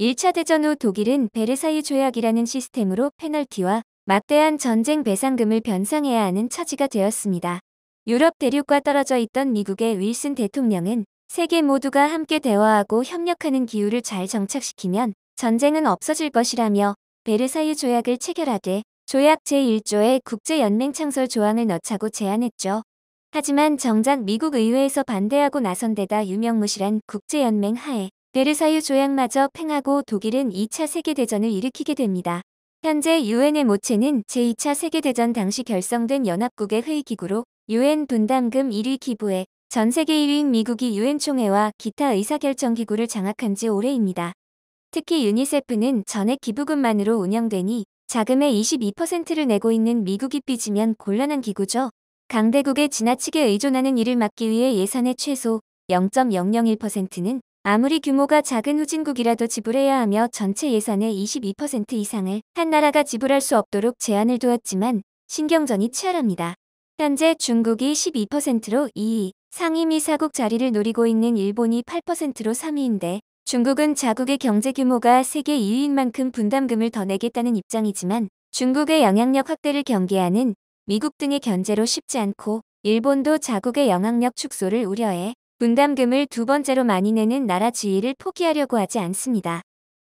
1차 대전 후 독일은 베르사유 조약이라는 시스템으로 페널티와 막대한 전쟁 배상금을 변상해야 하는 처지가 되었습니다. 유럽 대륙과 떨어져 있던 미국의 윌슨 대통령은 세계 모두가 함께 대화하고 협력하는 기후를 잘 정착시키면 전쟁은 없어질 것이라며 베르사유 조약을 체결하되 조약 제1조에 국제연맹 창설 조항을 넣자고 제안했죠. 하지만 정작 미국 의회에서 반대하고 나선 데다 유명무실한 국제연맹 하에 베르사유 조약마저 팽하고 독일은 2차 세계대전을 일으키게 됩니다. 현재 유엔의 모체는 제2차 세계대전 당시 결성된 연합국의 회의기구로 유엔 분담금 1위 기부에 전 세계 1위인 미국이 유엔 총회와 기타 의사결정기구를 장악한 지 오래입니다. 특히 유니세프는 전액 기부금만으로 운영되니 자금의 22%를 내고 있는 미국이 삐지면 곤란한 기구죠. 강대국에 지나치게 의존하는 일을 막기 위해 예산의 최소 0.001%는 아무리 규모가 작은 후진국이라도 지불해야 하며 전체 예산의 22% 이상을 한 나라가 지불할 수 없도록 제한을 두었지만 신경전이 치열합니다. 현재 중국이 12%로 2위, 상임위 사국 자리를 노리고 있는 일본이 8%로 3위인데 중국은 자국의 경제 규모가 세계 2위인 만큼 분담금을 더 내겠다는 입장이지만 중국의 영향력 확대를 경계하는 미국 등의 견제로 쉽지 않고 일본도 자국의 영향력 축소를 우려해 분담금을 두 번째로 많이 내는 나라 지위를 포기하려고 하지 않습니다.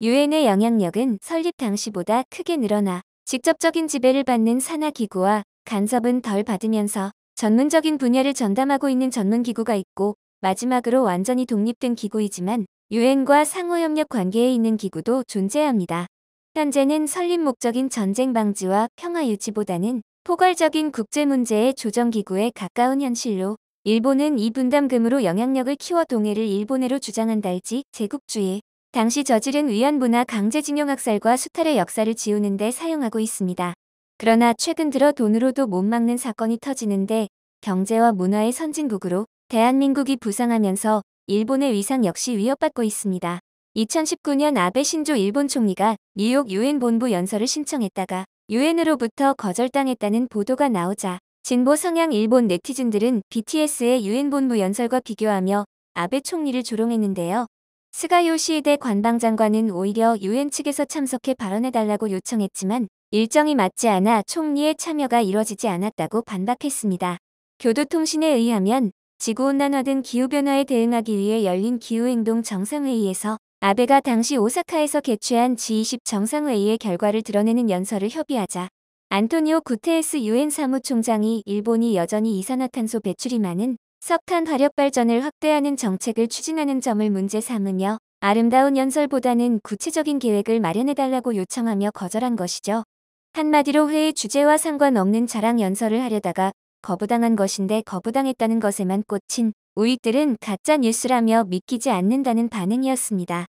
유엔의 영향력은 설립 당시보다 크게 늘어나 직접적인 지배를 받는 산하기구와 간섭은 덜 받으면서 전문적인 분야를 전담하고 있는 전문기구가 있고 마지막으로 완전히 독립된 기구이지만 유엔과 상호협력 관계에 있는 기구도 존재합니다. 현재는 설립 목적인 전쟁 방지와 평화 유지보다는 포괄적인 국제 문제의 조정기구에 가까운 현실로 일본은 이 분담금으로 영향력을 키워 동해를 일본해로 주장한달지 제국주의, 당시 저지른 위안부나 강제징용 학살과 수탈의 역사를 지우는 데 사용하고 있습니다. 그러나 최근 들어 돈으로도 못 막는 사건이 터지는데 경제와 문화의 선진국으로 대한민국이 부상하면서 일본의 위상 역시 위협받고 있습니다. 2019년 아베 신조 일본 총리가 뉴욕 유엔 본부 연설을 신청했다가 유엔으로부터 거절당했다는 보도가 나오자 진보 성향 일본 네티즌들은 BTS의 유엔 본부 연설과 비교하며 아베 총리를 조롱했는데요. 스가 요시에대 관방장관은 오히려 유엔 측에서 참석해 발언해달라고 요청했지만 일정이 맞지 않아 총리의 참여가 이뤄지지 않았다고 반박했습니다. 교도통신에 의하면 지구온난화 등 기후변화에 대응하기 위해 열린 기후행동 정상회의에서 아베가 당시 오사카에서 개최한 G20 정상회의의 결과를 드러내는 연설을 협의하자 안토니오 구테스 유엔 사무총장이 일본이 여전히 이산화탄소 배출이 많은 석탄 화력 발전을 확대하는 정책을 추진하는 점을 문제 삼으며 아름다운 연설보다는 구체적인 계획을 마련해달라고 요청하며 거절한 것이죠. 한마디로 회의 주제와 상관없는 자랑 연설을 하려다가 거부당한 것인데 거부당했다는 것에만 꽂힌 우익들은 가짜 뉴스라며 믿기지 않는다는 반응이었습니다.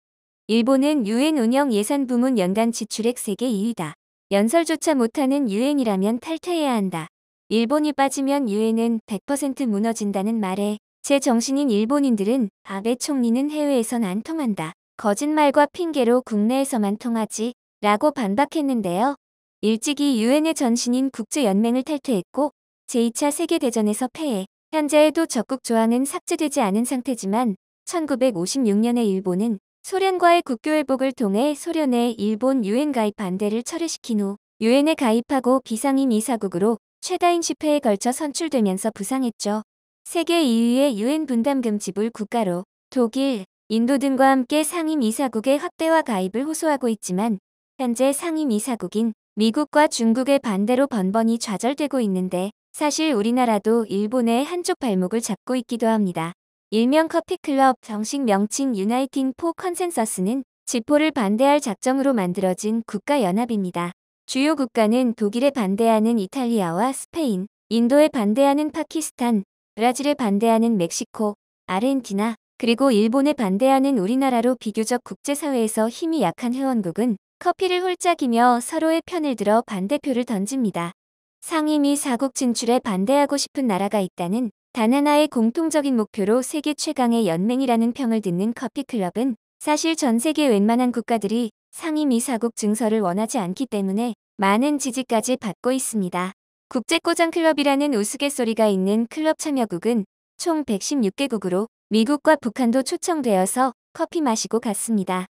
일본은 유엔 운영 예산 부문 연간 지출액 세계 2위다. 연설조차 못하는 유엔이라면 탈퇴해야 한다. 일본이 빠지면 유엔은 100% 무너진다는 말에 제 정신인 일본인들은 아베 총리는 해외에선 안 통한다. 거짓말과 핑계로 국내에서만 통하지 라고 반박했는데요. 일찍이 유엔의 전신인 국제연맹을 탈퇴했고 제2차 세계대전에서 패해 현재에도 적극 조항은 삭제되지 않은 상태지만 1 9 5 6년의 일본은 소련과의 국교 회복을 통해 소련의 일본 유엔 가입 반대를 철회시킨 후 유엔에 가입하고 비상임 이사국으로 최다인 10회에 걸쳐 선출되면서 부상했죠. 세계 2위의 유엔 분담금 지불 국가로 독일, 인도 등과 함께 상임 이사국의 확대와 가입을 호소하고 있지만 현재 상임 이사국인 미국과 중국의 반대로 번번이 좌절되고 있는데 사실 우리나라도 일본의 한쪽 발목을 잡고 있기도 합니다. 일명 커피클럽 정식 명칭 유나이팅 포 컨센서스는 지포를 반대할 작정으로 만들어진 국가연합입니다. 주요 국가는 독일에 반대하는 이탈리아와 스페인, 인도에 반대하는 파키스탄, 브라질에 반대하는 멕시코, 아르헨티나, 그리고 일본에 반대하는 우리나라로 비교적 국제사회에서 힘이 약한 회원국은 커피를 홀짝이며 서로의 편을 들어 반대표를 던집니다. 상임위 사국 진출에 반대하고 싶은 나라가 있다는 단 하나의 공통적인 목표로 세계 최강의 연맹이라는 평을 듣는 커피클럽은 사실 전 세계 웬만한 국가들이 상임 이사국 증서를 원하지 않기 때문에 많은 지지까지 받고 있습니다. 국제꼬장클럽이라는 우스갯소리가 있는 클럽 참여국은 총 116개국으로 미국과 북한도 초청되어서 커피 마시고 갔습니다.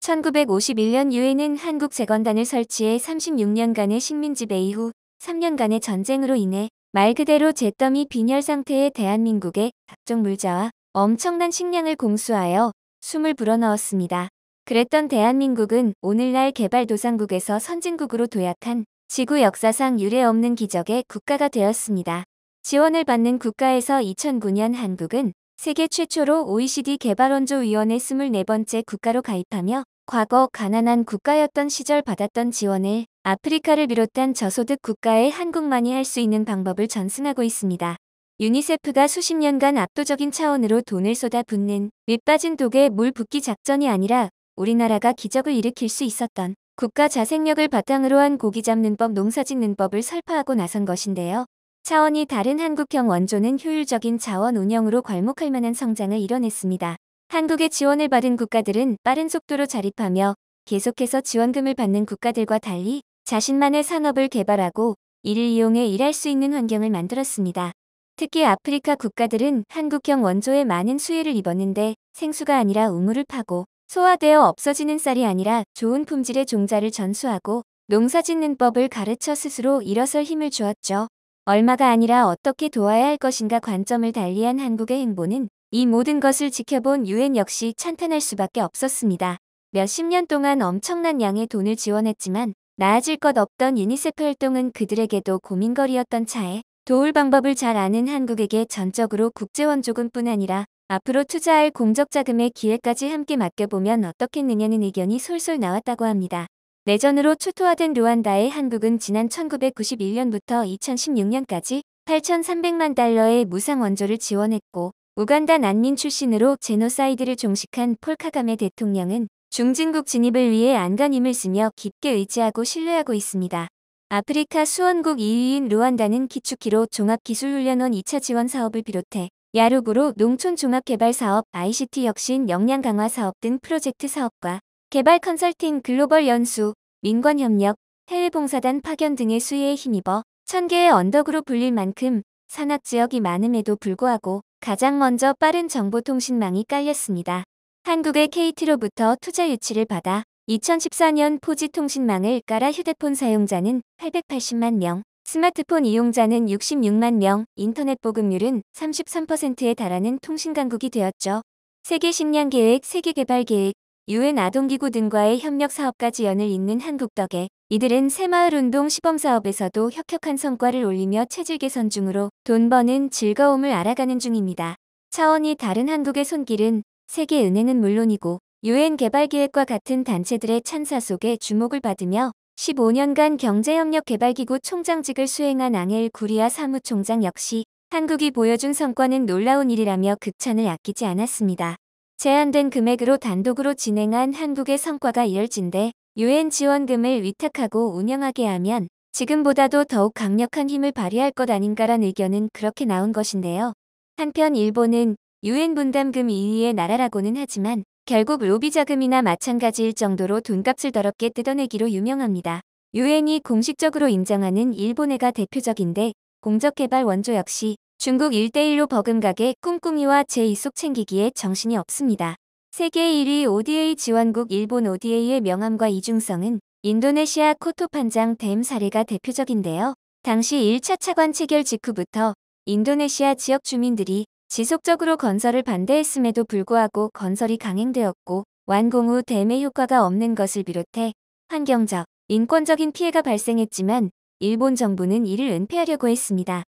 1951년 유엔은 한국 재건단을 설치해 36년간의 식민지 배이 후 3년간의 전쟁으로 인해 말 그대로 잿더미 빈혈 상태의 대한민국에 각종 물자와 엄청난 식량을 공수하여 숨을 불어넣었습니다. 그랬던 대한민국은 오늘날 개발도상국에서 선진국으로 도약한 지구 역사상 유례없는 기적의 국가가 되었습니다. 지원을 받는 국가에서 2009년 한국은 세계 최초로 OECD 개발원조위원회 24번째 국가로 가입하며 과거 가난한 국가였던 시절 받았던 지원을 아프리카를 비롯한 저소득 국가의 한국만이 할 수 있는 방법을 전승하고 있습니다. 유니세프가 수십 년간 압도적인 차원으로 돈을 쏟아붓는 밑빠진 독에 물 붓기 작전이 아니라 우리나라가 기적을 일으킬 수 있었던 국가 자생력을 바탕으로 한 고기 잡는 법 농사 짓는 법을 설파하고 나선 것인데요. 차원이 다른 한국형 원조는 효율적인 자원 운영으로 괄목할 만한 성장을 이뤄냈습니다. 한국의 지원을 받은 국가들은 빠른 속도로 자립하며 계속해서 지원금을 받는 국가들과 달리 자신만의 산업을 개발하고 이를 이용해 일할 수 있는 환경을 만들었습니다. 특히 아프리카 국가들은 한국형 원조에 많은 수혜를 입었는데 생수가 아니라 우물을 파고 소화되어 없어지는 쌀이 아니라 좋은 품질의 종자를 전수하고 농사짓는 법을 가르쳐 스스로 일어설 힘을 주었죠. 얼마가 아니라 어떻게 도와야 할 것인가 관점을 달리한 한국의 행보는 이 모든 것을 지켜본 유엔 역시 찬탄할 수밖에 없었습니다. 몇 십 년 동안 엄청난 양의 돈을 지원했지만 나아질 것 없던 유니세프 활동은 그들에게도 고민거리였던 차에 도울 방법을 잘 아는 한국에게 전적으로 국제원조금뿐 아니라 앞으로 투자할 공적자금의 기회까지 함께 맡겨보면 어떻겠느냐는 의견이 솔솔 나왔다고 합니다. 내전으로 초토화된 루안다에 한국은 지난 1991년부터 2016년까지 8,300만 달러의 무상 원조를 지원했고 우간다 난민 출신으로 제노사이드를 종식한 폴카감의 대통령은 중진국 진입을 위해 안간힘을 쓰며 깊게 의지하고 신뢰하고 있습니다. 아프리카 수원국 2위인 루안다는 기축기로 종합기술훈련원 2차 지원 사업을 비롯해 야루구로 농촌 종합개발 사업, ICT 혁신 역량 강화 사업 등 프로젝트 사업과 개발 컨설팅 글로벌 연수, 민관협력, 해외봉사단 파견 등의 수혜에 힘입어 1개의 언덕으로 불릴 만큼 산악 지역이 많음에도 불구하고 가장 먼저 빠른 정보통신망이 깔렸습니다. 한국의 KT로부터 투자 유치를 받아 2014년 포지통신망을 깔아 휴대폰 사용자는 880만 명, 스마트폰 이용자는 66만 명, 인터넷 보급률은 33%에 달하는 통신 강국이 되었죠. 세계 식량 계획, 세계 개발 계획, 유엔 아동기구 등과의 협력 사업까지 연을 잇는 한국 덕에 이들은 새마을운동 시범사업에서도 혁혁한 성과를 올리며 체질 개선 중으로 돈 버는 즐거움을 알아가는 중입니다. 차원이 다른 한국의 손길은 세계은행은 물론이고 유엔 개발기획과 같은 단체들의 찬사 속에 주목을 받으며 15년간 경제협력개발기구 총장직을 수행한 앙헬 구리아 사무총장 역시 한국이 보여준 성과는 놀라운 일이라며 극찬을 아끼지 않았습니다. 제한된 금액으로 단독으로 진행한 한국의 성과가 이열진데 유엔 지원금을 위탁하고 운영하게 하면 지금보다도 더욱 강력한 힘을 발휘할 것 아닌가란 의견은 그렇게 나온 것인데요. 한편 일본은 유엔 분담금 2위의 나라라고는 하지만 결국 로비 자금이나 마찬가지일 정도로 돈값을 더럽게 뜯어내기로 유명합니다. 유엔이 공식적으로 인정하는 일본해가 대표적인데 공적개발 원조 역시 중국 1대1로 버금가게 꿈꿍이와 제2속 챙기기에 정신이 없습니다. 세계 1위 ODA 지원국 일본 ODA의 명함과 이중성은 인도네시아 코토판장 댐 사례가 대표적인데요. 당시 1차 차관 체결 직후부터 인도네시아 지역 주민들이 지속적으로 건설을 반대했음에도 불구하고 건설이 강행되었고 완공 후 대매 효과가 없는 것을 비롯해 환경적, 인권적인 피해가 발생했지만 일본 정부는 이를 은폐하려고 했습니다.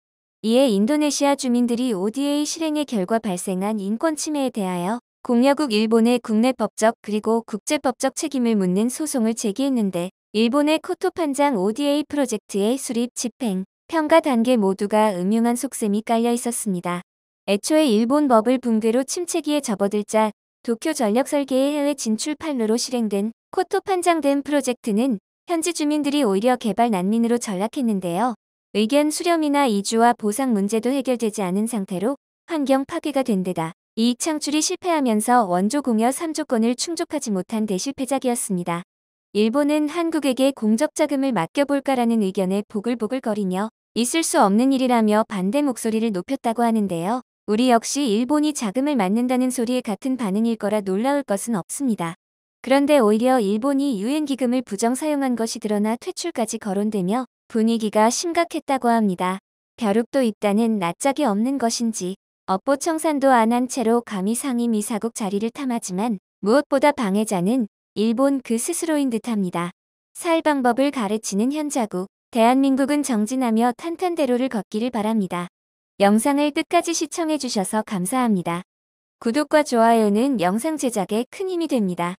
이에 인도네시아 주민들이 ODA 실행의 결과 발생한 인권 침해에 대하여 공여국 일본의 국내 법적 그리고 국제법적 책임을 묻는 소송을 제기했는데 일본의 코토 판장 ODA 프로젝트의 수립, 집행, 평가 단계 모두가 음흉한 속셈이 깔려 있었습니다. 애초에 일본 버블 붕괴로 침체기에 접어들자 도쿄 전력 설계의 해외 진출 판로로 실행된 코토 판장된 프로젝트는 현지 주민들이 오히려 개발 난민으로 전락했는데요. 의견 수렴이나 이주와 보상 문제도 해결되지 않은 상태로 환경 파괴가 된 데다 이익 창출이 실패하면서 원조 공여 3조권을 충족하지 못한 대실패작이었습니다. 일본은 한국에게 공적 자금을 맡겨볼까라는 의견에 보글보글거리며 있을 수 없는 일이라며 반대 목소리를 높였다고 하는데요. 우리 역시 일본이 자금을 맞는다는 소리에 같은 반응일 거라 놀라울 것은 없습니다. 그런데 오히려 일본이 유엔 기금을 부정 사용한 것이 드러나 퇴출까지 거론되며 분위기가 심각했다고 합니다. 벼룩도 있다는 낯짝이 없는 것인지 업보 청산도 안 한 채로 감히 상임 이사국 자리를 탐하지만 무엇보다 방해자는 일본 그 스스로인 듯합니다. 살 방법을 가르치는 현자국 대한민국은 정진하며 탄탄대로를 걷기를 바랍니다. 영상을 끝까지 시청해주셔서 감사합니다. 구독과 좋아요는 영상 제작에 큰 힘이 됩니다.